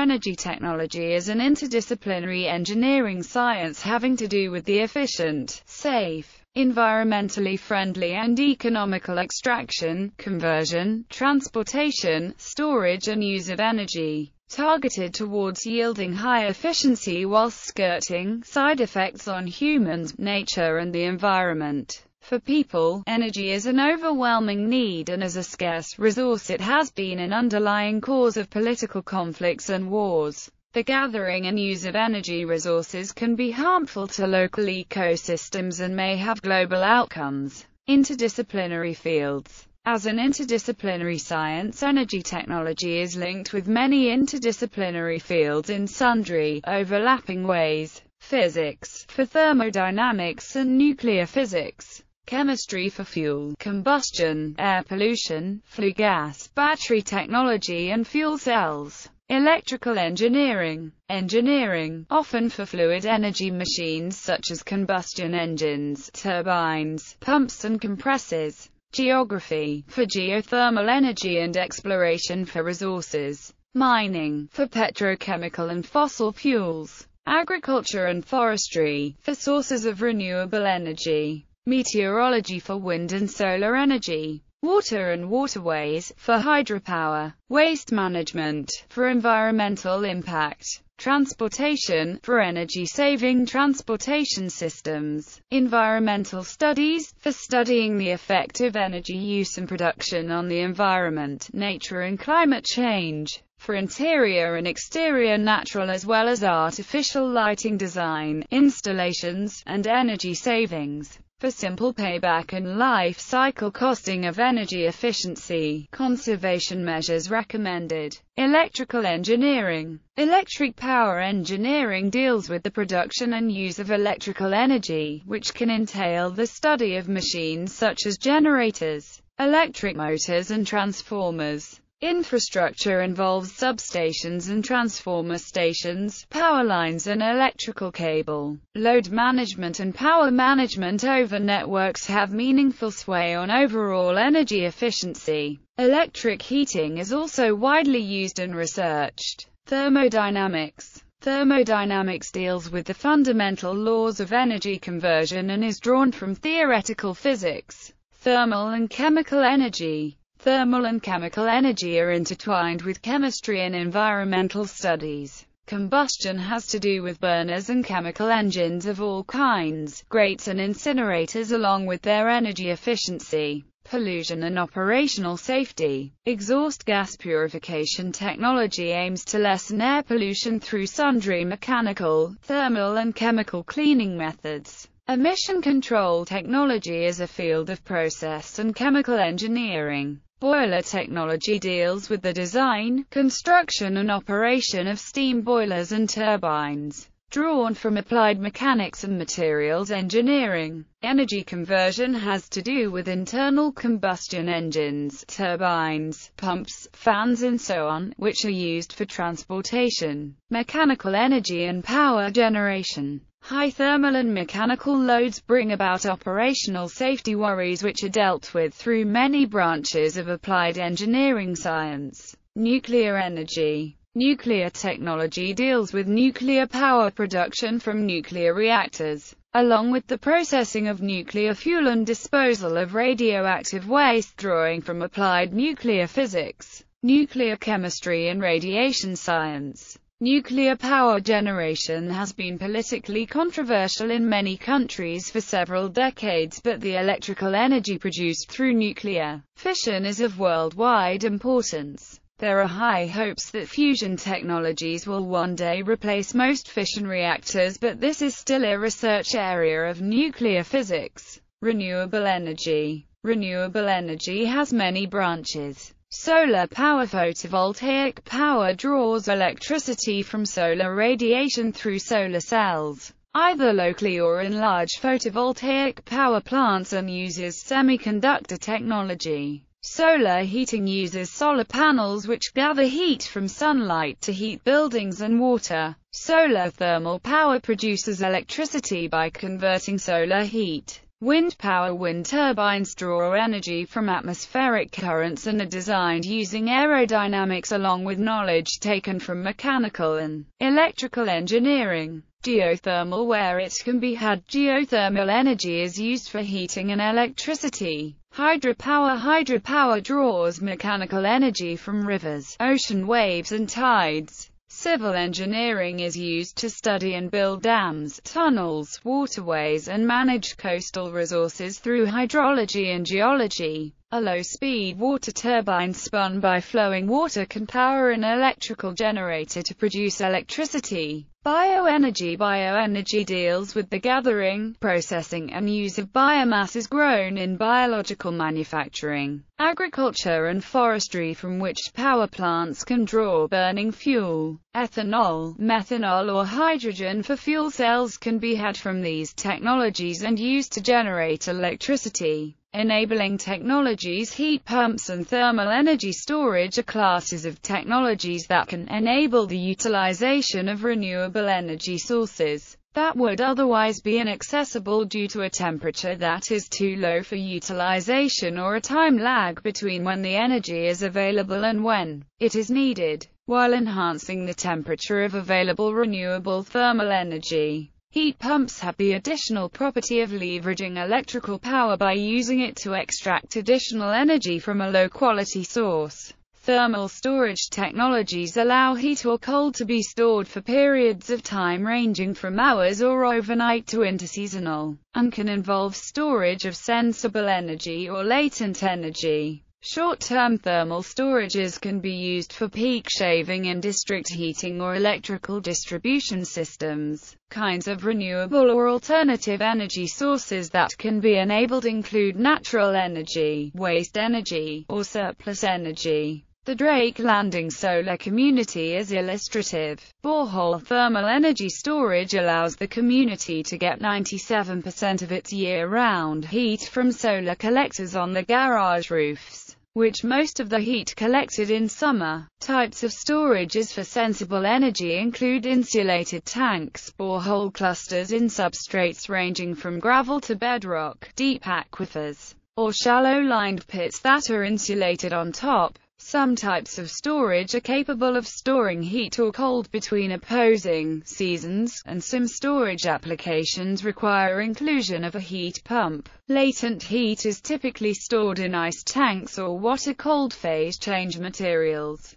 Energy technology is an interdisciplinary engineering science having to do with the efficient, safe, environmentally friendly and economical extraction, conversion, transportation, storage and use of energy, targeted towards yielding high efficiency while skirting side effects on humans, nature and the environment. For people, energy is an overwhelming need and as a scarce resource it has been an underlying cause of political conflicts and wars. The gathering and use of energy resources can be harmful to local ecosystems and may have global outcomes. Interdisciplinary fields as an interdisciplinary science energy technology is linked with many interdisciplinary fields in sundry, overlapping ways, physics, for thermodynamics and nuclear physics, chemistry for fuel, combustion, air pollution, flue gas, battery technology and fuel cells, electrical engineering, engineering, often for fluid energy machines such as combustion engines, turbines, pumps and compressors, geography, for geothermal energy and exploration for resources, mining, for petrochemical and fossil fuels, agriculture and forestry, for sources of renewable energy meteorology for wind and solar energy, water and waterways, for hydropower, waste management, for environmental impact, transportation, for energy-saving transportation systems, environmental studies, for studying the effect of energy use and production on the environment, nature and climate change, for interior and exterior natural as well as artificial lighting design, installations, and energy savings for simple payback and life cycle costing of energy efficiency, conservation measures recommended. Electrical engineering Electric power engineering deals with the production and use of electrical energy, which can entail the study of machines such as generators, electric motors and transformers. Infrastructure involves substations and transformer stations, power lines and electrical cable. Load management and power management over networks have meaningful sway on overall energy efficiency. Electric heating is also widely used and researched. Thermodynamics Thermodynamics deals with the fundamental laws of energy conversion and is drawn from theoretical physics, thermal and chemical energy. Thermal and chemical energy are intertwined with chemistry and environmental studies. Combustion has to do with burners and chemical engines of all kinds, grates and incinerators along with their energy efficiency, pollution and operational safety. Exhaust gas purification technology aims to lessen air pollution through sundry mechanical, thermal and chemical cleaning methods. Emission control technology is a field of process and chemical engineering Boiler technology deals with the design, construction and operation of steam boilers and turbines drawn from applied mechanics and materials engineering. Energy conversion has to do with internal combustion engines, turbines, pumps, fans and so on, which are used for transportation, mechanical energy and power generation. High thermal and mechanical loads bring about operational safety worries which are dealt with through many branches of applied engineering science. Nuclear energy Nuclear technology deals with nuclear power production from nuclear reactors, along with the processing of nuclear fuel and disposal of radioactive waste drawing from applied nuclear physics, nuclear chemistry and radiation science. Nuclear power generation has been politically controversial in many countries for several decades but the electrical energy produced through nuclear fission is of worldwide importance. There are high hopes that fusion technologies will one day replace most fission reactors but this is still a research area of nuclear physics. Renewable energy Renewable energy has many branches. Solar power photovoltaic power draws electricity from solar radiation through solar cells, either locally or in large photovoltaic power plants and uses semiconductor technology. Solar heating uses solar panels which gather heat from sunlight to heat buildings and water. Solar thermal power produces electricity by converting solar heat. Wind power wind turbines draw energy from atmospheric currents and are designed using aerodynamics along with knowledge taken from mechanical and electrical engineering. Geothermal where it can be had geothermal energy is used for heating and electricity. Hydropower Hydropower draws mechanical energy from rivers, ocean waves and tides. Civil engineering is used to study and build dams, tunnels, waterways and manage coastal resources through hydrology and geology. A low-speed water turbine spun by flowing water can power an electrical generator to produce electricity. Bioenergy Bioenergy deals with the gathering, processing and use of biomass is grown in biological manufacturing, agriculture and forestry from which power plants can draw burning fuel. Ethanol, methanol or hydrogen for fuel cells can be had from these technologies and used to generate electricity. Enabling technologies Heat pumps and thermal energy storage are classes of technologies that can enable the utilization of renewable energy sources that would otherwise be inaccessible due to a temperature that is too low for utilization or a time lag between when the energy is available and when it is needed, while enhancing the temperature of available renewable thermal energy. Heat pumps have the additional property of leveraging electrical power by using it to extract additional energy from a low-quality source. Thermal storage technologies allow heat or cold to be stored for periods of time ranging from hours or overnight to interseasonal, and can involve storage of sensible energy or latent energy. Short-term thermal storages can be used for peak shaving in district heating or electrical distribution systems. Kinds of renewable or alternative energy sources that can be enabled include natural energy, waste energy, or surplus energy. The Drake Landing Solar Community is illustrative. Borehole thermal energy storage allows the community to get 97% of its year-round heat from solar collectors on the garage roofs which most of the heat collected in summer. Types of storages for sensible energy include insulated tanks, borehole clusters in substrates ranging from gravel to bedrock, deep aquifers, or shallow lined pits that are insulated on top. Some types of storage are capable of storing heat or cold between opposing seasons, and some storage applications require inclusion of a heat pump. Latent heat is typically stored in ice tanks or water cold phase change materials.